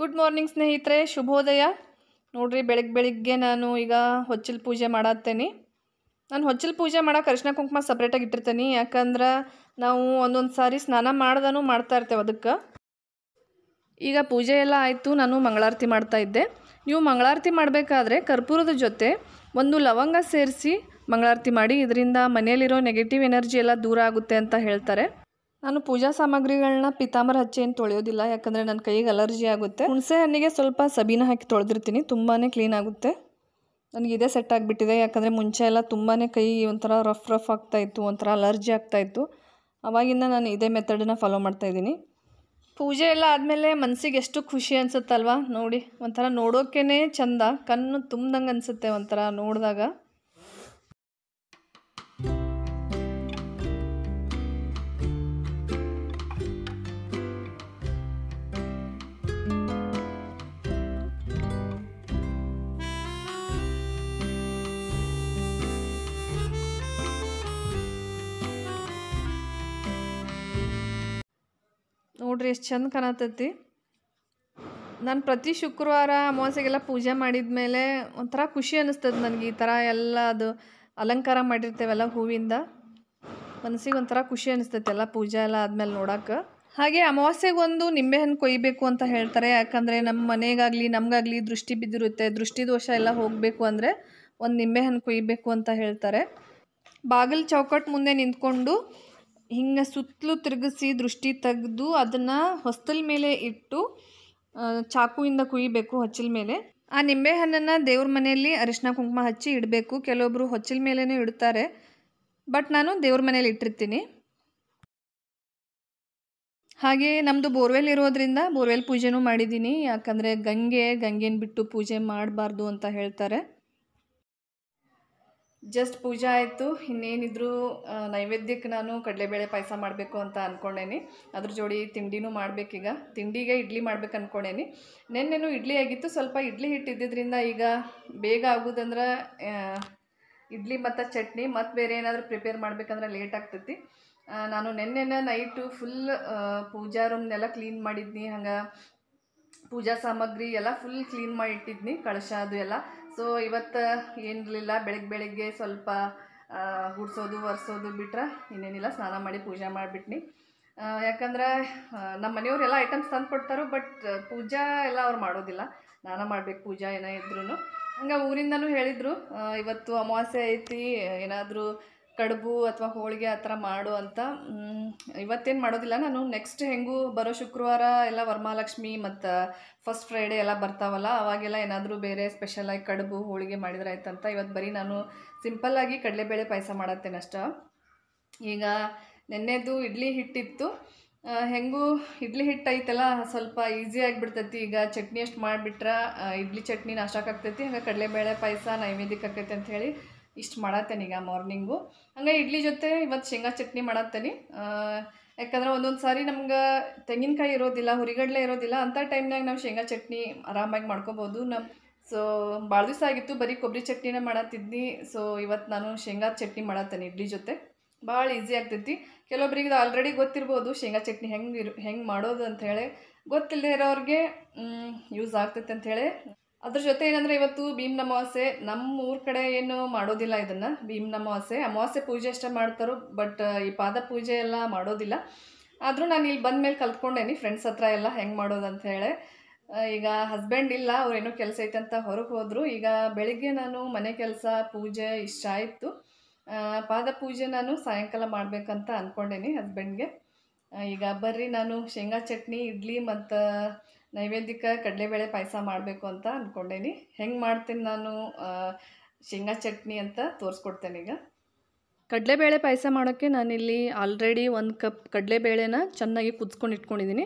good morning ಸ್ನೇಹಿತರೆ ಶುಭೋದಯ ನೋಡಿರಿ ಬೆಳಗ್ಗೆ ಬೆಳಿಗ್ಗೆ ನಾನು ಈಗ ಹೊಚ್ಚಲ್ ಪೂಜೆ ಮಾಡತ್ತೇನೆ ನಾನು ಹೊಚ್ಚಲು ಪೂಜೆ ಮಾಡೋಕೆ ಅರಿಶಿನ ಕುಂಕುಮ ಸಪ್ರೇಟಾಗಿ ಇಟ್ಟಿರ್ತೇನೆ ಯಾಕಂದ್ರೆ ನಾವು ಒಂದೊಂದು ಸಾರಿ ಸ್ನಾನ ಮಾಡ್ದೂ ಮಾಡ್ತಾ ಇರ್ತೇವೆ ಅದಕ್ಕೆ ಈಗ ಪೂಜೆ ಎಲ್ಲ ಆಯಿತು ನಾನು ಮಂಗಳಾರತಿ ಮಾಡ್ತಾ ಇದ್ದೆ ನೀವು ಮಂಗಳಾರತಿ ಮಾಡಬೇಕಾದ್ರೆ ಕರ್ಪೂರದ ಜೊತೆ ಒಂದು ಲವಂಗ ಸೇರಿಸಿ ಮಂಗಳಾರತಿ ಮಾಡಿ ಇದರಿಂದ ಮನೆಯಲ್ಲಿರೋ ನೆಗೆಟಿವ್ ಎನರ್ಜಿ ಎಲ್ಲ ದೂರ ಆಗುತ್ತೆ ಅಂತ ಹೇಳ್ತಾರೆ ನಾನು ಪೂಜಾ ಸಾಮಗ್ರಿಗಳನ್ನ ಪಿತಾಮರ ಹಚ್ಚಿ ಏನು ತೊಳೆಯೋದಿಲ್ಲ ಯಾಕಂದರೆ ನನ್ನ ಕೈಗೆ ಅಲರ್ಜಿ ಆಗುತ್ತೆ ಹುಣಸೆ ಹಣ್ಣಿಗೆ ಸ್ವಲ್ಪ ಸಬೀನ ಹಾಕಿ ತೊಳೆದಿರ್ತೀನಿ ತುಂಬಾ ಕ್ಲೀನ್ ಆಗುತ್ತೆ ನನಗೆ ಇದೇ ಸೆಟ್ ಆಗಿಬಿಟ್ಟಿದೆ ಯಾಕಂದರೆ ಮುಂಚೆ ಎಲ್ಲ ತುಂಬಾ ಕೈ ಒಂಥರ ರಫ್ ರಫ್ ಆಗ್ತಾಯಿತ್ತು ಒಂಥರ ಅಲರ್ಜಿ ಆಗ್ತಾಯಿತ್ತು ಅವಾಗಿಂದ ನಾನು ಇದೇ ಮೆಥಡನ್ನ ಫಾಲೋ ಮಾಡ್ತಾಯಿದ್ದೀನಿ ಪೂಜೆ ಎಲ್ಲ ಆದಮೇಲೆ ಮನಸ್ಸಿಗೆ ಎಷ್ಟು ಖುಷಿ ಅನಿಸುತ್ತಲ್ವಾ ನೋಡಿ ಒಂಥರ ನೋಡೋಕ್ಕೇ ಚಂದ ಕಣ್ಣು ತುಂಬ್ದಂಗೆ ಅನಿಸುತ್ತೆ ಒಂಥರ ನೋಡಿದಾಗ ನೋಡ್ರಿ ಎಷ್ಟು ಚಂದ ಕಾಣತೈತಿ ನಾನು ಪ್ರತಿ ಶುಕ್ರವಾರ ಅಮಾವಾಸ್ಯೆಗೆಲ್ಲ ಪೂಜೆ ಮಾಡಿದ ಮೇಲೆ ಒಂಥರ ಖುಷಿ ಅನ್ನಿಸ್ತದೆ ನನಗೆ ಈ ಥರ ಎಲ್ಲ ಅದು ಅಲಂಕಾರ ಮಾಡಿರ್ತೇವೆಲ್ಲ ಹೂವಿಂದ ಮನಸ್ಸಿಗೆ ಒಂಥರ ಖುಷಿ ಅನಿಸ್ತೈತೆ ಎಲ್ಲ ಪೂಜೆ ಎಲ್ಲ ಆದಮೇಲೆ ನೋಡೋಕೆ ಹಾಗೆ ಅಮಾವಾಸ್ಯೆಗೊಂದು ನಿಂಬೆಹಣ್ಣು ಕೊಯ್ಬೇಕು ಅಂತ ಹೇಳ್ತಾರೆ ಯಾಕಂದರೆ ನಮ್ಮ ಮನೆಗಾಗಲಿ ನಮಗಾಗಲಿ ದೃಷ್ಟಿ ಬಿದ್ದಿರುತ್ತೆ ದೃಷ್ಟಿ ದೋಷ ಎಲ್ಲ ಹೋಗಬೇಕು ಅಂದರೆ ಒಂದು ನಿಂಬೆಹಣ್ಣು ಕೊಯ್ಬೇಕು ಅಂತ ಹೇಳ್ತಾರೆ ಬಾಗಿಲು ಚೌಕಟ್ಟು ಮುಂದೆ ನಿಂತ್ಕೊಂಡು ಹಿಂಗೆ ಸುತ್ತಲೂ ತಿರುಗಿಸಿ ದೃಷ್ಟಿ ತೆಗೆದು ಅದನ್ನು ಹೊಸ್ತಲ ಮೇಲೆ ಇಟ್ಟು ಚಾಕುವಿಂದ ಕುಯ್ಯಬೇಕು ಹೊಚ್ಚಲ ಮೇಲೆ ಆ ನಿಂಬೆಹಣ್ಣನ್ನು ದೇವ್ರ ಮನೆಯಲ್ಲಿ ಅರಿಶಿನ ಕುಂಕುಮ ಹಚ್ಚಿ ಇಡಬೇಕು ಕೆಲವೊಬ್ಬರು ಹೊಚ್ಚಲ ಮೇಲೇ ಇಡ್ತಾರೆ ಬಟ್ ನಾನು ದೇವ್ರ ಮನೇಲಿ ಇಟ್ಟಿರ್ತೀನಿ ಹಾಗೆ ನಮ್ಮದು ಬೋರ್ವೆಲ್ ಇರೋದ್ರಿಂದ ಬೋರ್ವೆಲ್ ಪೂಜೆನೂ ಮಾಡಿದ್ದೀನಿ ಯಾಕಂದರೆ ಗಂಗೆ ಗಂಗೆನ ಬಿಟ್ಟು ಪೂಜೆ ಮಾಡಬಾರ್ದು ಅಂತ ಹೇಳ್ತಾರೆ ಜಸ್ಟ್ ಪೂಜೆ ಆಯಿತು ಇನ್ನೇನಿದ್ರು ನೈವೇದ್ಯಕ್ಕೆ ನಾನು ಕಡಲೆಬೇಳೆ ಪಾಯಸ ಮಾಡಬೇಕು ಅಂತ ಅಂದ್ಕೊಂಡೇನಿ ಅದ್ರ ಜೋಡಿ ತಿಂಡಿನೂ ಮಾಡಬೇಕೀಗ ತಿಂಡಿಗೆ ಇಡ್ಲಿ ಮಾಡ್ಬೇಕು ಅಂದ್ಕೊಂಡೇನಿ ನೆನ್ನೆನೂ ಇಡ್ಲಿ ಆಗಿತ್ತು ಸ್ವಲ್ಪ ಇಡ್ಲಿ ಹಿಟ್ಟಿದ್ದಿದ್ರಿಂದ ಈಗ ಬೇಗ ಆಗೋದಂದ್ರೆ ಇಡ್ಲಿ ಮತ್ತು ಚಟ್ನಿ ಮತ್ತು ಬೇರೆ ಏನಾದರೂ ಪ್ರಿಪೇರ್ ಮಾಡ್ಬೇಕಂದ್ರೆ ಲೇಟ್ ಆಗ್ತೈತಿ ನಾನು ನೆನ್ನೆನೇ ನೈಟು ಫುಲ್ ಪೂಜಾ ರೂಮ್ನೆಲ್ಲ ಕ್ಲೀನ್ ಮಾಡಿದ್ನಿ ಹಂಗೆ ಪೂಜಾ ಸಾಮಗ್ರಿ ಎಲ್ಲ ಫುಲ್ ಕ್ಲೀನ್ ಮಾಡಿ ಇಟ್ಟಿದ್ನಿ ಕಳಶ ಅದು ಎಲ್ಲ ಸೊ ಇವತ್ತು ಏನಿರಲಿಲ್ಲ ಬೆಳಗ್ಗೆ ಬೆಳಗ್ಗೆ ಸ್ವಲ್ಪ ಗುಡಿಸೋದು ಒರೆಸೋದು ಬಿಟ್ರೆ ಇನ್ನೇನಿಲ್ಲ ಸ್ನಾನ ಮಾಡಿ ಪೂಜೆ ಮಾಡಿಬಿಟ್ನಿ ಯಾಕಂದ್ರೆ ನಮ್ಮ ಮನೆಯವ್ರು ಎಲ್ಲ ಐಟಮ್ಸ್ ತಂದು ಕೊಡ್ತಾರೆ ಬಟ್ ಪೂಜಾ ಎಲ್ಲ ಅವ್ರು ಮಾಡೋದಿಲ್ಲ ಸ್ನಾನ ಮಾಡಬೇಕು ಪೂಜಾ ಏನೋ ಇದ್ರೂ ಹಂಗೆ ಊರಿಂದನೂ ಹೇಳಿದರು ಇವತ್ತು ಅಮಾವಾಸ್ಯೆ ಐತಿ ಏನಾದರೂ ಕಡುಬು ಅಥವಾ ಹೋಳಿಗೆ ಆ ಥರ ಮಾಡು ಅಂತ ಇವತ್ತೇನು ಮಾಡೋದಿಲ್ಲ ನಾನು ನೆಕ್ಸ್ಟ್ ಹೆಂಗೂ ಬರೋ ಶುಕ್ರವಾರ ಎಲ್ಲ ವರಮಹಾಲಕ್ಷ್ಮಿ ಮತ್ತು ಫಸ್ಟ್ ಫ್ರೈಡೇ ಎಲ್ಲ ಬರ್ತಾವಲ್ಲ ಅವಾಗೆಲ್ಲ ಏನಾದರೂ ಬೇರೆ ಸ್ಪೆಷಲಾಗಿ ಕಡುಬು ಹೋಳಿಗೆ ಮಾಡಿದ್ರೆ ಅಂತ ಇವತ್ತು ಬರೀ ನಾನು ಸಿಂಪಲ್ಲಾಗಿ ಕಡಲೆಬೇಳೆ ಪಾಯಸ ಮಾಡತ್ತೇನಷ್ಟ ಈಗ ನೆನ್ನೆದು ಇಡ್ಲಿ ಹಿಟ್ಟಿತ್ತು ಹೆಂಗೂ ಇಡ್ಲಿ ಹಿಟ್ಟು ಐತಲ್ಲ ಸ್ವಲ್ಪ ಈಸಿ ಆಗಿಬಿಡ್ತೈತಿ ಈಗ ಚಟ್ನಿ ಅಷ್ಟು ಮಾಡಿಬಿಟ್ರೆ ಇಡ್ಲಿ ಚಟ್ನಿ ನಾಷ್ಟಕ್ಕೆ ಆಗ್ತೈತಿ ಹಂಗೆ ಕಡಲೆಬೇಳೆ ಪಾಯಸ ನೈವೇದ್ಯಕ್ಕೆ ಆಕೈತಿ ಅಂಥೇಳಿ ಇಷ್ಟು ಮಾಡತ್ತೇನೆ ಈಗ ಮಾರ್ನಿಂಗು ಹಂಗೆ ಇಡ್ಲಿ ಜೊತೆ ಇವತ್ತು ಶೇಂಗಾ ಚಟ್ನಿ ಮಾಡತ್ತೇನೆ ಯಾಕಂದ್ರೆ ಒಂದೊಂದು ಸಾರಿ ನಮ್ಗೆ ತೆಂಗಿನಕಾಯಿ ಇರೋದಿಲ್ಲ ಹುರಿಗಡಲೆ ಇರೋದಿಲ್ಲ ಅಂಥ ಟೈಮ್ನಾಗ ನಾವು ಶೇಂಗಾ ಚಟ್ನಿ ಆರಾಮಾಗಿ ಮಾಡ್ಕೊಬೋದು ನಮ್ಮ ಸೊ ಭಾಳ ದಿವಸ ಆಗಿತ್ತು ಬರೀ ಕೊಬ್ಬರಿ ಚಟ್ನಿನೇ ಮಾಡತ್ತಿದ್ನಿ ಸೊ ಇವತ್ತು ನಾನು ಶೇಂಗಾ ಚಟ್ನಿ ಮಾಡತ್ತೇನೆ ಇಡ್ಲಿ ಜೊತೆ ಭಾಳ ಈಸಿ ಆಗ್ತೈತಿ ಕೆಲವೊಬ್ರಿಗೆ ಆಲ್ರೆಡಿ ಗೊತ್ತಿರ್ಬೋದು ಶೇಂಗಾ ಚಟ್ನಿ ಹೆಂಗೆ ಇರು ಹೆಂಗೆ ಮಾಡೋದು ಅಂಥೇಳಿ ಗೊತ್ತಿಲ್ಲದೆ ಇರೋರಿಗೆ ಯೂಸ್ ಆಗ್ತೈತೆ ಅಂಥೇಳಿ ಅದ್ರ ಜೊತೆ ಏನಂದರೆ ಇವತ್ತು ಭೀಮ್ನ ಅಮಾವಾಸ್ಯೆ ನಮ್ಮ ಊರ ಕಡೆ ಏನು ಮಾಡೋದಿಲ್ಲ ಇದನ್ನು ಭೀಮ್ನ ಅಮಾವಾಸ್ಯೆ ಅಮಾವಾಸ್ಯೆ ಪೂಜೆ ಅಷ್ಟೇ ಮಾಡ್ತಾರೋ ಬಟ್ ಈ ಪಾದ ಪೂಜೆ ಎಲ್ಲ ಮಾಡೋದಿಲ್ಲ ಆದರೂ ನಾನು ಇಲ್ಲಿ ಬಂದ ಮೇಲೆ ಕಲ್ತ್ಕೊಂಡೇನಿ ಫ್ರೆಂಡ್ಸ್ ಹತ್ರ ಎಲ್ಲ ಹೆಂಗೆ ಮಾಡೋದು ಅಂತ ಹೇಳಿ ಈಗ ಹಸ್ಬೆಂಡ್ ಇಲ್ಲ ಅವ್ರೇನೋ ಕೆಲಸ ಐತೆ ಅಂತ ಹೊರಗೆ ಹೋದರು ಈಗ ಬೆಳಿಗ್ಗೆ ನಾನು ಮನೆ ಕೆಲಸ ಪೂಜೆ ಇಷ್ಟ ಆಯಿತು ಪಾದ ಪೂಜೆ ನಾನು ಸಾಯಂಕಾಲ ಮಾಡಬೇಕಂತ ಅಂದ್ಕೊಂಡೇನಿ ಹಸ್ಬೆಂಡ್ಗೆ ಈಗ ಬರ್ರಿ ನಾನು ಶೇಂಗಾ ಚಟ್ನಿ ಇಡ್ಲಿ ಮತ್ತು ನೈವೇದ್ಯಕ್ಕೆ ಕಡಲೆಬೇಳೆ ಪಾಯಸ ಮಾಡಬೇಕು ಅಂತ ಅಂದ್ಕೊಂಡೇನಿ ಹೆಂಗೆ ಮಾಡ್ತೀನಿ ನಾನು ಶೇಂಗಾ ಚಟ್ನಿ ಅಂತ ತೋರಿಸ್ಕೊಡ್ತೇನೆ ಈಗ ಕಡಲೆಬೇಳೆ ಪಾಯಸ ಮಾಡೋಕ್ಕೆ ನಾನಿಲ್ಲಿ ಆಲ್ರೆಡಿ ಒಂದು ಕಪ್ ಕಡಲೆಬೇಳೆನ ಚೆನ್ನಾಗಿ ಕುದಿಸ್ಕೊಂಡು ಇಟ್ಕೊಂಡಿದ್ದೀನಿ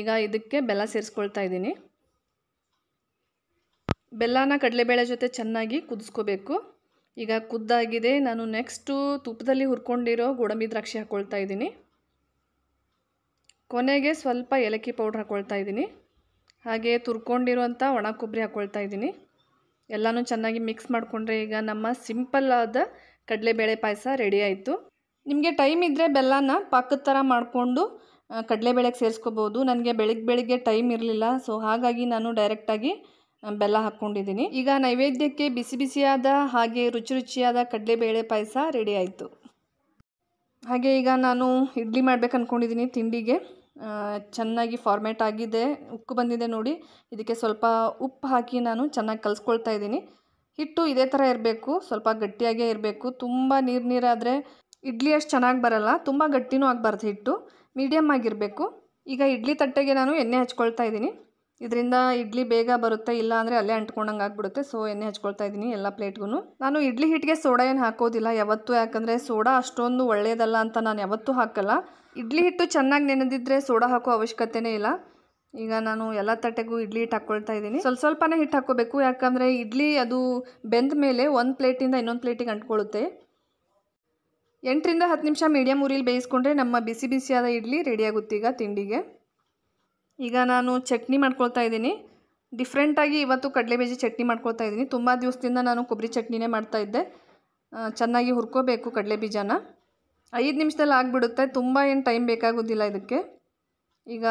ಈಗ ಇದಕ್ಕೆ ಬೆಲ್ಲ ಸೇರಿಸ್ಕೊಳ್ತಾ ಇದ್ದೀನಿ ಬೆಲ್ಲನ ಕಡಲೆಬೇಳೆ ಜೊತೆ ಚೆನ್ನಾಗಿ ಕುದಿಸ್ಕೋಬೇಕು ಈಗ ಕುದ್ದಾಗಿದೆ ನಾನು ನೆಕ್ಸ್ಟು ತುಪ್ಪದಲ್ಲಿ ಹುರ್ಕೊಂಡಿರೋ ಗೋಡಂಬಿ ದ್ರಾಕ್ಷಿ ಹಾಕ್ಕೊಳ್ತಾ ಇದ್ದೀನಿ ಕೊನೆಗೆ ಸ್ವಲ್ಪ ಏಲಕ್ಕಿ ಪೌಡ್ರ್ ಹಾಕ್ಕೊಳ್ತಾ ಇದ್ದೀನಿ ಹಾಗೆ ತುರ್ಕೊಂಡಿರುವಂಥ ಒಣ ಕೊಬ್ಬರಿ ಹಾಕ್ಕೊಳ್ತಾ ಇದ್ದೀನಿ ಎಲ್ಲನೂ ಚೆನ್ನಾಗಿ ಮಿಕ್ಸ್ ಮಾಡಿಕೊಂಡ್ರೆ ಈಗ ನಮ್ಮ ಸಿಂಪಲ್ ಆದ ಕಡಲೆಬೇಳೆ ಪಾಯಸ ರೆಡಿ ಆಯಿತು ನಿಮಗೆ ಟೈಮ್ ಇದ್ದರೆ ಬೆಲ್ಲನ ಪಾಕದ ಥರ ಮಾಡಿಕೊಂಡು ಕಡಲೆಬೇಳೆಗೆ ಸೇರಿಸ್ಕೋಬೋದು ನನಗೆ ಬೆಳಿಗ್ಗೆ ಬೆಳಿಗ್ಗೆ ಟೈಮ್ ಇರಲಿಲ್ಲ ಸೊ ಹಾಗಾಗಿ ನಾನು ಡೈರೆಕ್ಟಾಗಿ ಬೆಲ್ಲ ಹಾಕ್ಕೊಂಡಿದ್ದೀನಿ ಈಗ ನೈವೇದ್ಯಕ್ಕೆ ಬಿಸಿ ಬಿಸಿಯಾದ ಹಾಗೆ ರುಚಿ ರುಚಿಯಾದ ಕಡಲೆಬೇಳೆ ಪಾಯಸ ರೆಡಿ ಆಯಿತು ಹಾಗೆ ಈಗ ನಾನು ಇಡ್ಲಿ ಮಾಡ್ಬೇಕು ಅಂದ್ಕೊಂಡಿದ್ದೀನಿ ತಿಂಡಿಗೆ ಚೆನ್ನಾಗಿ ಫಾರ್ಮೇಟ್ ಆಗಿದೆ ಉಕ್ಕು ಬಂದಿದೆ ನೋಡಿ ಇದಕ್ಕೆ ಸ್ವಲ್ಪ ಉಪ್ಪು ಹಾಕಿ ನಾನು ಚೆನ್ನಾಗಿ ಕಲಿಸ್ಕೊಳ್ತಾ ಇದ್ದೀನಿ ಹಿಟ್ಟು ಇದೇ ಥರ ಇರಬೇಕು ಸ್ವಲ್ಪ ಗಟ್ಟಿಯಾಗೇ ಇರಬೇಕು ತುಂಬ ನೀರು ನೀರಾದರೆ ಇಡ್ಲಿ ಅಷ್ಟು ಚೆನ್ನಾಗಿ ಬರಲ್ಲ ತುಂಬ ಗಟ್ಟಿನೂ ಆಗಬಾರ್ದು ಹಿಟ್ಟು ಮೀಡಿಯಮ್ ಆಗಿರಬೇಕು ಈಗ ಇಡ್ಲಿ ತಟ್ಟೆಗೆ ನಾನು ಎಣ್ಣೆ ಹಚ್ಕೊಳ್ತಾ ಇದ್ದೀನಿ ಇದರಿಂದ ಇಡ್ಲಿ ಬೇಗ ಬರುತ್ತೆ ಇಲ್ಲ ಅಂದರೆ ಅಲ್ಲೇ ಅಂಟ್ಕೊಂಡಂಗೆ ಆಗಿಬಿಡುತ್ತೆ ಸೊ ಎಣ್ಣೆ ಹಚ್ಕೊಳ್ತಾ ಇದ್ದೀನಿ ಎಲ್ಲ ಪ್ಲೇಟ್ಗೂ ನಾನು ಇಡ್ಲಿ ಹಿಟ್ಟಿಗೆ ಸೋಡಾ ಏನು ಹಾಕೋದಿಲ್ಲ ಯಾವತ್ತೂ ಯಾಕಂದರೆ ಸೋಡಾ ಅಷ್ಟೊಂದು ಒಳ್ಳೆಯದಲ್ಲ ಅಂತ ನಾನು ಯಾವತ್ತೂ ಹಾಕಲ್ಲ ಇಡ್ಲಿ ಹಿಟ್ಟು ಚೆನ್ನಾಗಿ ನೆನೆದಿದ್ದರೆ ಸೋಡಾ ಹಾಕೋ ಅವಶ್ಯಕತೆನೇ ಇಲ್ಲ ಈಗ ನಾನು ಎಲ್ಲ ತಟ್ಟೆಗೂ ಇಡ್ಲಿ ಹಿಟ್ಟು ಹಾಕ್ಕೊಳ್ತಾ ಇದ್ದೀನಿ ಸ್ವಲ್ಪ ಸ್ವಲ್ಪನೇ ಹಿಟ್ಟು ಹಾಕೋಬೇಕು ಯಾಕಂದರೆ ಇಡ್ಲಿ ಅದು ಬೆಂದ ಮೇಲೆ ಒಂದು ಪ್ಲೇಟಿಂದ ಇನ್ನೊಂದು ಪ್ಲೇಟಿಗೆ ಅಂಟ್ಕೊಳ್ಳುತ್ತೆ ಎಂಟರಿಂದ ಹತ್ತು ನಿಮಿಷ ಮೀಡಿಯಂ ಉರಿಲಿ ಬೇಯಿಸ್ಕೊಂಡ್ರೆ ನಮ್ಮ ಬಿಸಿ ಬಿಸಿಯಾದ ಇಡ್ಲಿ ರೆಡಿಯಾಗುತ್ತೆ ಈಗ ತಿಂಡಿಗೆ ಈಗ ನಾನು ಚಟ್ನಿ ಮಾಡ್ಕೊಳ್ತಾ ಇದ್ದೀನಿ ಡಿಫ್ರೆಂಟಾಗಿ ಇವತ್ತು ಕಡಲೆಬೇಜಿ ಚಟ್ನಿ ಮಾಡ್ಕೊಳ್ತಾ ಇದ್ದೀನಿ ತುಂಬ ದಿವಸದಿಂದ ನಾನು ಕೊಬ್ಬರಿ ಚಟ್ನಿನೇ ಮಾಡ್ತಾ ಇದ್ದೆ ಚೆನ್ನಾಗಿ ಹುರ್ಕೋಬೇಕು ಕಡಲೆ ಬೀಜನ ಐದು ನಿಮಿಷದಲ್ಲಿ ಆಗಿಬಿಡುತ್ತೆ ತುಂಬ ಏನು ಟೈಮ್ ಬೇಕಾಗೋದಿಲ್ಲ ಇದಕ್ಕೆ ಈಗ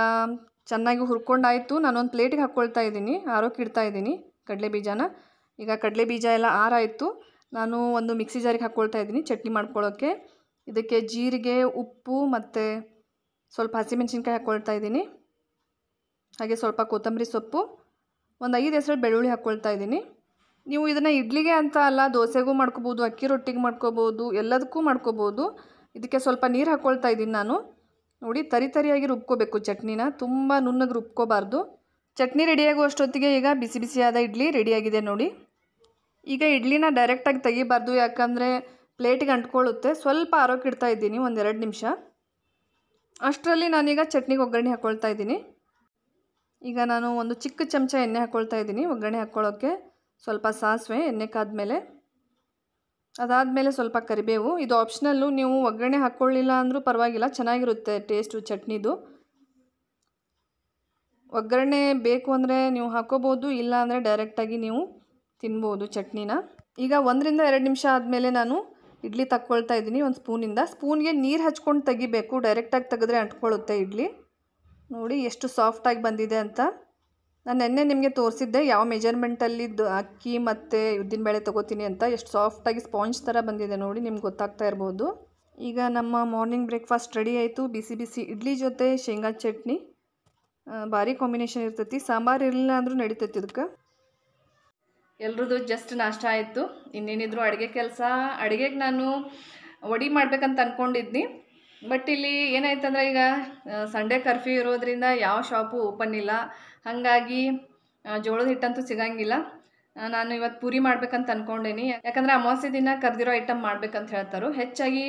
ಚೆನ್ನಾಗಿ ಹುರ್ಕೊಂಡಾಯಿತು ನಾನೊಂದು ಪ್ಲೇಟಿಗೆ ಹಾಕ್ಕೊಳ್ತಾ ಇದ್ದೀನಿ ಆರೋಕ್ಕೆ ಇಡ್ತಾ ಇದ್ದೀನಿ ಕಡಲೆ ಬೀಜನ ಈಗ ಕಡಲೆ ಬೀಜ ಎಲ್ಲ ಆರಾಯಿತು ನಾನು ಒಂದು ಮಿಕ್ಸಿ ಜಾರಿಗೆ ಹಾಕ್ಕೊಳ್ತಾ ಇದ್ದೀನಿ ಚಟ್ನಿ ಮಾಡ್ಕೊಳ್ಳೋಕ್ಕೆ ಇದಕ್ಕೆ ಜೀರಿಗೆ ಉಪ್ಪು ಮತ್ತು ಸ್ವಲ್ಪ ಹಸಿಮೆಣಸಿನ್ಕಾಯಿ ಹಾಕ್ಕೊಳ್ತಾ ಇದ್ದೀನಿ ಹಾಗೆ ಸ್ವಲ್ಪ ಕೊತ್ತಂಬರಿ ಸೊಪ್ಪು ಒಂದು ಐದು ಹೆಸರು ಬೆಳ್ಳುಳ್ಳಿ ಹಾಕ್ಕೊಳ್ತಾ ಇದ್ದೀನಿ ನೀವು ಇದನ್ನು ಇಡ್ಲಿಗೆ ಅಂತ ಅಲ್ಲ ದೋಸೆಗೂ ಮಾಡ್ಕೋಬೋದು ಅಕ್ಕಿ ರೊಟ್ಟಿಗೆ ಮಾಡ್ಕೋಬೋದು ಎಲ್ಲದಕ್ಕೂ ಮಾಡ್ಕೋಬೋದು ಇದಕ್ಕೆ ಸ್ವಲ್ಪ ನೀರು ಹಾಕ್ಕೊಳ್ತಾ ಇದ್ದೀನಿ ನಾನು ನೋಡಿ ತರಿ ತರಿಯಾಗಿ ರುಬ್ಕೋಬೇಕು ಚಟ್ನಿನ ತುಂಬ ನುಣ್ಣಗೆ ರುಬ್ಕೋಬಾರ್ದು ಚಟ್ನಿ ರೆಡಿಯಾಗುವಷ್ಟೊತ್ತಿಗೆ ಈಗ ಬಿಸಿ ಬಿಸಿಯಾದ ಇಡ್ಲಿ ರೆಡಿಯಾಗಿದೆ ನೋಡಿ ಈಗ ಇಡ್ಲಿನ ಡೈರೆಕ್ಟಾಗಿ ತೆಗಿಬಾರ್ದು ಯಾಕಂದರೆ ಪ್ಲೇಟಿಗೆ ಅಂಟ್ಕೊಳ್ಳುತ್ತೆ ಸ್ವಲ್ಪ ಆರೋಗ್ಯ ಇಡ್ತಾ ಇದ್ದೀನಿ ಒಂದೆರಡು ನಿಮಿಷ ಅಷ್ಟರಲ್ಲಿ ನಾನೀಗ ಚಟ್ನಿಗೆ ಒಗ್ಗರಣೆ ಹಾಕ್ಕೊಳ್ತಾ ಇದ್ದೀನಿ ಈಗ ನಾನು ಒಂದು ಚಿಕ್ಕ ಚಮಚ ಎಣ್ಣೆ ಹಾಕ್ಕೊಳ್ತಾ ಇದ್ದೀನಿ ಒಗ್ಗರಣೆ ಹಾಕ್ಕೊಳ್ಳೋಕ್ಕೆ ಸ್ವಲ್ಪ ಸಾಸಿವೆ ಎಣ್ಣೆ ಕಾದ್ಮೇಲೆ ಅದಾದಮೇಲೆ ಸ್ವಲ್ಪ ಕರಿಬೇವು ಇದು ಆಪ್ಷನಲ್ಲು ನೀವು ಒಗ್ಗರಣೆ ಹಾಕ್ಕೊಳ್ಳಿಲ್ಲ ಅಂದರೂ ಪರವಾಗಿಲ್ಲ ಚೆನ್ನಾಗಿರುತ್ತೆ ಟೇಸ್ಟು ಚಟ್ನಿದು ಒಗ್ಗರಣೆ ಬೇಕು ಅಂದರೆ ನೀವು ಹಾಕೋಬೋದು ಇಲ್ಲ ಅಂದರೆ ಡೈರೆಕ್ಟಾಗಿ ನೀವು ತಿನ್ಬೋದು ಚಟ್ನಿನ ಈಗ ಒಂದರಿಂದ ಎರಡು ನಿಮಿಷ ಆದಮೇಲೆ ನಾನು ಇಡ್ಲಿ ತಕ್ಕೊಳ್ತಾ ಇದ್ದೀನಿ ಒಂದು ಸ್ಪೂನಿಂದ ಸ್ಪೂನ್ಗೆ ನೀರು ಹಚ್ಕೊಂಡು ತೆಗಿಬೇಕು ಡೈರೆಕ್ಟಾಗಿ ತೆಗೆದ್ರೆ ಅಂಟ್ಕೊಳ್ಳುತ್ತೆ ಇಡ್ಲಿ ನೋಡಿ ಎಷ್ಟು ಸಾಫ್ಟಾಗಿ ಬಂದಿದೆ ಅಂತ ನಾನು ನಿನ್ನೆ ನಿಮಗೆ ತೋರಿಸಿದ್ದೆ ಯಾವ ಮೆಜರ್ಮೆಂಟಲ್ಲಿ ಅಕ್ಕಿ ಮತ್ತು ಉದ್ದಿನಬೇಳೆ ತೊಗೋತೀನಿ ಅಂತ ಎಷ್ಟು ಸಾಫ್ಟಾಗಿ ಸ್ಪಾಂಜ್ ಥರ ಬಂದಿದೆ ನೋಡಿ ನಿಮ್ಗೆ ಗೊತ್ತಾಗ್ತಾ ಇರ್ಬೋದು ಈಗ ನಮ್ಮ ಮಾರ್ನಿಂಗ್ ಬ್ರೇಕ್ಫಾಸ್ಟ್ ರೆಡಿ ಆಯಿತು ಬಿಸಿ ಬಿಸಿ ಇಡ್ಲಿ ಜೊತೆ ಶೇಂಗಾ ಚಟ್ನಿ ಭಾರಿ ಕಾಂಬಿನೇಷನ್ ಇರ್ತೈತಿ ಸಾಂಬಾರು ಇರಲಿಲ್ಲ ಅಂದರೂ ನಡೀತೈತಿ ಇದಕ್ಕೆ ಎಲ್ರದ್ದು ಜಸ್ಟ್ ನಾಷ್ಟ ಆಯಿತು ಇನ್ನೇನಿದ್ರು ಅಡುಗೆ ಕೆಲಸ ಅಡುಗೆಗೆ ನಾನು ಒಡಿ ಮಾಡ್ಬೇಕಂತ ಅಂದ್ಕೊಂಡಿದ್ನಿ ಬಟ್ ಇಲ್ಲಿ ಏನಾಯ್ತಂದ್ರೆ ಈಗ ಸಂಡೇ ಕರ್ಫ್ಯೂ ಇರೋದ್ರಿಂದ ಯಾವ ಶಾಪು ಓಪನ್ ಇಲ್ಲ ಹಾಗಾಗಿ ಜೋಳದ ಹಿಟ್ಟಂತೂ ಸಿಗಂಗಿಲ್ಲ ನಾನು ಇವತ್ತು ಪೂರಿ ಮಾಡ್ಬೇಕಂತ ಅನ್ಕೊಂಡೇನಿ ಯಾಕಂದ್ರೆ ಅಮಾವಾಸ್ಯ ದಿನ ಕರೆದಿರೋ ಐಟಮ್ ಮಾಡ್ಬೇಕಂತ ಹೇಳ್ತಾರೆ ಹೆಚ್ಚಾಗಿ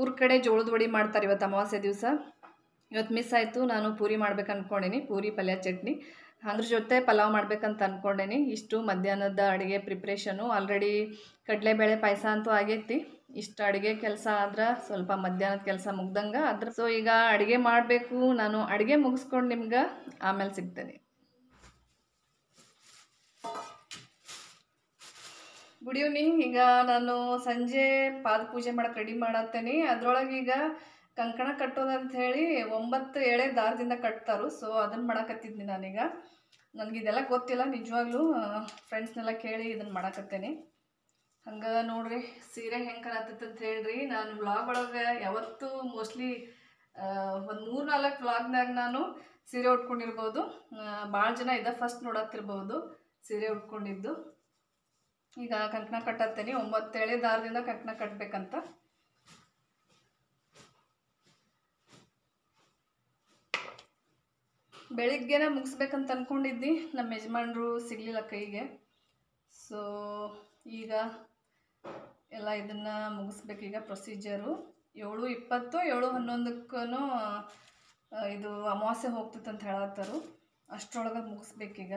ಊರ ಕಡೆ ಜೋಳದ ವಡಿ ಮಾಡ್ತಾರೆ ಇವತ್ತು ಅಮಾವಾಸ್ಯೆ ದಿವಸ ಇವತ್ತು ಮಿಸ್ ಆಯಿತು ನಾನು ಪೂರಿ ಮಾಡ್ಬೇಕು ಅಂದ್ಕೊಂಡೇನಿ ಪೂರಿ ಪಲ್ಯ ಚಟ್ನಿ ಅದ್ರ ಜೊತೆ ಪಲಾವ್ ಮಾಡ್ಬೇಕಂತ ಅಂದ್ಕೊಂಡೇನಿ ಇಷ್ಟು ಮಧ್ಯಾಹ್ನದ ಅಡುಗೆ ಪ್ರಿಪ್ರೇಷನು ಆಲ್ರೆಡಿ ಕಡಲೆಬೇಳೆ ಪಾಯಸ ಅಂತೂ ಆಗೈತಿ ಇಷ್ಟು ಅಡುಗೆ ಕೆಲಸ ಆದ್ರೆ ಸ್ವಲ್ಪ ಮಧ್ಯಾಹ್ನದ ಕೆಲಸ ಮುಗ್ದಂಗೆ ಅದ್ರ ಸೊ ಈಗ ಅಡುಗೆ ಮಾಡಬೇಕು ನಾನು ಅಡುಗೆ ಮುಗಿಸ್ಕೊಂಡು ನಿಮ್ಗೆ ಆಮೇಲೆ ಸಿಗ್ತೇನೆ ಗುಡ್ ಈವ್ನಿಂಗ್ ಈಗ ನಾನು ಸಂಜೆ ಪಾದ ಪೂಜೆ ಮಾಡಕ್ಕೆ ರೆಡಿ ಮಾಡತ್ತೇನೆ ಅದರೊಳಗೆ ಈಗ ಕಂಕಣ ಕಟ್ಟೋದಂತ ಹೇಳಿ ಒಂಬತ್ತು ಎಳೆ ದಾರದಿಂದ ಕಟ್ತಾರು ಸೊ ಅದನ್ನು ಮಾಡಕತ್ತಿದ್ನಿ ನಾನೀಗ ನನಗಿದೆಲ್ಲ ಗೊತ್ತಿಲ್ಲ ನಿಜವಾಗ್ಲೂ ಫ್ರೆಂಡ್ಸ್ನೆಲ್ಲ ಕೇಳಿ ಇದನ್ನು ಮಾಡಕತ್ತೇನೆ ಹಂಗ ನೋಡ್ರಿ ಸೀರೆ ಹೆಂಗೆ ಕಾಣತ್ತ ಅಂತ ಹೇಳ್ರಿ ನಾನು ವ್ಲಾಗ್ ಒಳಗೆ ಯಾವತ್ತು ಮೋಸ್ಟ್ಲಿ ಒಂದು ಮೂರು ನಾಲ್ಕು ವ್ಲಾಗ್ನಾಗ ನಾನು ಸೀರೆ ಉಟ್ಕೊಂಡಿರ್ಬೋದು ಭಾಳ ಜನ ಇದ ಫಸ್ಟ್ ನೋಡತ್ತಿರ್ಬೋದು ಸೀರೆ ಉಟ್ಕೊಂಡಿದ್ದು ಈಗ ಕಂಕಣ ಕಟ್ಟತ್ತೇನೆ ಒಂಬತ್ತೇಳೆ ದಾರದಿಂದ ಕಂಕಣ ಕಟ್ಟಬೇಕಂತ ಬೆಳಿಗ್ಗೆನ ಮುಗಿಸ್ಬೇಕಂತ ಅಂದ್ಕೊಂಡಿದ್ದಿ ನಮ್ಮ ಯಜಮಾನ್ರು ಸಿಗಲಿಲ್ಲ ಕೈಗೆ ಸೋ ಈಗ ಎಲ್ಲ ಇದನ್ನ ಮುಗಿಸ್ಬೇಕೀಗ ಪ್ರೊಸೀಜರು ಏಳು ಇಪ್ಪತ್ತು ಏಳು ಹನ್ನೊಂದಕ್ಕೂ ಇದು ಅಮಾವಾಸ್ಯೆ ಹೋಗ್ತಿತ್ತು ಅಂತ ಹೇಳತ್ತಾರು ಅಷ್ಟರೊಳಗೆ ಮುಗಿಸ್ಬೇಕೀಗ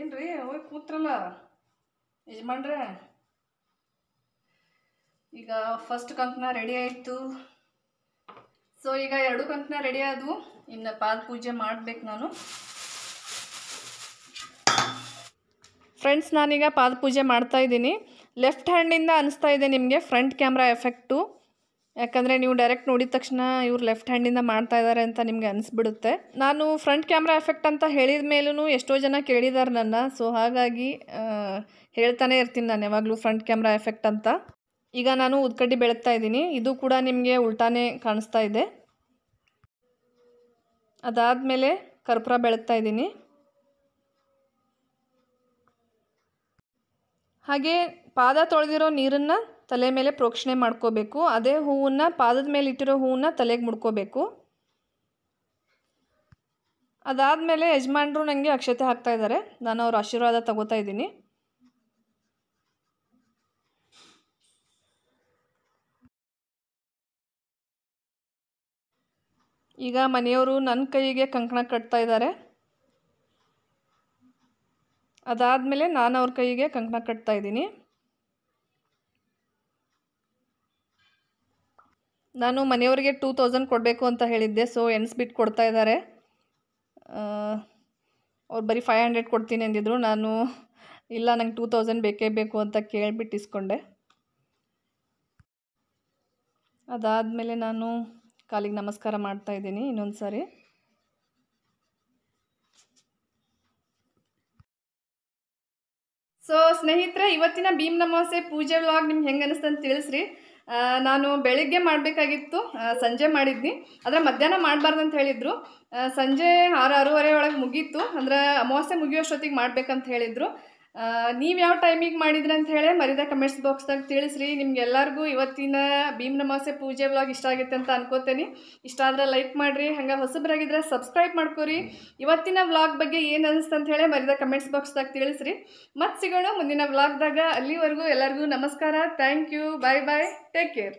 ಏನ್ರಿ ಹೋಗಿ ಕೂತ್ರಲ್ಲ ಯಜಮಾನ್ರೆ ಈಗ ಫಸ್ಟ್ ಕಂಕಣ ರೆಡಿ ಆಯಿತು ಸೊ ಈಗ ಎರಡು ಕಂತನ ರೆಡಿ ಆದವು ಇನ್ನು ಪಾದ ಪೂಜೆ ಮಾಡಬೇಕು ನಾನು ಫ್ರೆಂಡ್ಸ್ ನಾನೀಗ ಪಾದ ಪೂಜೆ ಮಾಡ್ತಾ ಇದ್ದೀನಿ ಲೆಫ್ಟ್ ಹ್ಯಾಂಡಿಂದ ಅನಿಸ್ತಾ ಇದೆ ನಿಮಗೆ ಫ್ರಂಟ್ ಕ್ಯಾಮ್ರಾ ಎಫೆಕ್ಟು ಯಾಕಂದರೆ ನೀವು ಡೈರೆಕ್ಟ್ ನೋಡಿದ ತಕ್ಷಣ ಇವ್ರು ಲೆಫ್ಟ್ ಹ್ಯಾಂಡಿಂದ ಮಾಡ್ತಾ ಇದ್ದಾರೆ ಅಂತ ನಿಮಗೆ ಅನಿಸ್ಬಿಡುತ್ತೆ ನಾನು ಫ್ರಂಟ್ ಕ್ಯಾಮ್ರಾ ಎಫೆಕ್ಟ್ ಅಂತ ಹೇಳಿದ ಮೇಲೂ ಎಷ್ಟೋ ಜನ ಕೇಳಿದ್ದಾರೆ ನನ್ನ ಸೊ ಹಾಗಾಗಿ ಹೇಳ್ತಾನೆ ಇರ್ತೀನಿ ನಾನು ಯಾವಾಗಲೂ ಫ್ರಂಟ್ ಕ್ಯಾಮ್ರಾ ಎಫೆಕ್ಟ್ ಅಂತ ಈಗ ನಾನು ಉದ್ಕಡ್ಡಿ ಬೆಳಗ್ತಾ ಇದ್ದೀನಿ ಇದು ಕೂಡ ನಿಮಗೆ ಉಲ್ಟಾನೇ ಕಾಣಿಸ್ತಾ ಇದೆ ಅದಾದಮೇಲೆ ಕರ್ಪೂರ ಬೆಳಗ್ತಾ ಇದ್ದೀನಿ ಹಾಗೆ ಪಾದ ತೊಳೆದಿರೋ ನೀರನ್ನು ತಲೆ ಮೇಲೆ ಪ್ರೋಕ್ಷಣೆ ಮಾಡ್ಕೋಬೇಕು ಅದೇ ಹೂವನ್ನು ಪಾದದ ಮೇಲೆ ಇಟ್ಟಿರೋ ಹೂವನ್ನು ತಲೆಗೆ ಮುಡ್ಕೋಬೇಕು ಅದಾದಮೇಲೆ ಯಜಮಾನ್ರು ನನಗೆ ಅಕ್ಷತೆ ಹಾಕ್ತಾ ಇದ್ದಾರೆ ನಾನು ಅವ್ರ ಆಶೀರ್ವಾದ ತಗೋತಾ ಇದ್ದೀನಿ ಈಗ ಮನೆಯವರು ನನ್ನ ಕೈಗೆ ಕಂಕಣ ಕಟ್ತಾ ಇದ್ದಾರೆ ಅದಾದಮೇಲೆ ನಾನು ಅವ್ರ ಕೈಗೆ ಕಂಕಣ ಕಟ್ತಾ ಇದ್ದೀನಿ ನಾನು ಮನೆಯವರಿಗೆ ಟೂ ತೌಸಂಡ್ ಕೊಡಬೇಕು ಅಂತ ಹೇಳಿದ್ದೆ ಸೊ ಎಣಿಸ್ಬಿಟ್ಟು ಕೊಡ್ತಾ ಇದ್ದಾರೆ ಅವ್ರು ಬರೀ ಫೈವ್ ಹಂಡ್ರೆಡ್ ಕೊಡ್ತೀನಿ ಅಂದಿದ್ರು ನಾನು ಇಲ್ಲ ನಂಗೆ ಟೂ ತೌಸಂಡ್ ಬೇಕೇ ಬೇಕು ಅಂತ ಕೇಳಿಬಿಟ್ಟು ಇಸ್ಕೊಂಡೆ ಅದಾದಮೇಲೆ ನಾನು ಕಾಲಿಗೆ ನಮಸ್ಕಾರ ಮಾಡ್ತಾ ಇದ್ದೀನಿ ಇನ್ನೊಂದು ಸಾರಿ ಸೊ ಸ್ನೇಹಿತರೆ ಇವತ್ತಿನ ಭೀಮ್ ನಮಾಸೆ ಪೂಜೆ ವ್ಲಾಗ್ ನಿಮ್ಗೆ ಹೆಂಗೆ ಅನಿಸ್ತು ಅಂತ ತಿಳಿಸ್ರಿ ನಾನು ಬೆಳಿಗ್ಗೆ ಮಾಡಬೇಕಾಗಿತ್ತು ಸಂಜೆ ಮಾಡಿದ್ನಿ ಆದರೆ ಮಧ್ಯಾಹ್ನ ಮಾಡಬಾರ್ದು ಅಂತ ಹೇಳಿದರು ಸಂಜೆ ಆರು ಆರೂವರೆ ಒಳಗೆ ಮುಗೀತು ಅಂದರೆ ಅಮಾವಾಸ್ಯೆ ಮುಗಿಯೋಷ್ಟೊತ್ತಿಗೆ ಮಾಡಬೇಕಂತ ಹೇಳಿದರು ನೀವು ಯಾವ ಟೈಮಿಗೆ ಮಾಡಿದ್ರಿ ಅಂತ ಹೇಳಿ ಮರಿದ ಕಮೆಂಟ್ಸ್ ಬಾಕ್ಸ್ದಾಗ ತಿಳಿಸ್ರಿ ನಿಮ್ಗೆಲ್ಲರಿಗೂ ಇವತ್ತಿನ ನಮಾಸೆ ಪೂಜೆ ಬ್ಲಾಗ್ ಇಷ್ಟ ಆಗುತ್ತೆ ಅಂತ ಅನ್ಕೋತೇನೆ ಇಷ್ಟ ಆದರೆ ಲೈಕ್ ಮಾಡಿರಿ ಹಂಗೆ ಹೊಸಬ್ರಾಗಿದ್ರೆ ಸಬ್ಸ್ಕ್ರೈಬ್ ಮಾಡ್ಕೋರಿ ಇವತ್ತಿನ ವ್ಲಾಗ್ ಬಗ್ಗೆ ಏನು ಅನಿಸ್ತು ಅಂತ ಹೇಳಿ ಮರಿದ ಕಮೆಂಟ್ಸ್ ಬಾಕ್ಸ್ದಾಗ ತಿಳಿಸ್ರಿ ಮತ್ತೆ ಸಿಗೋಣ ಮುಂದಿನ ವ್ಲಾಗ್ದಾಗ ಅಲ್ಲಿವರೆಗೂ ಎಲ್ಲರಿಗೂ ನಮಸ್ಕಾರ thank you bye bye take care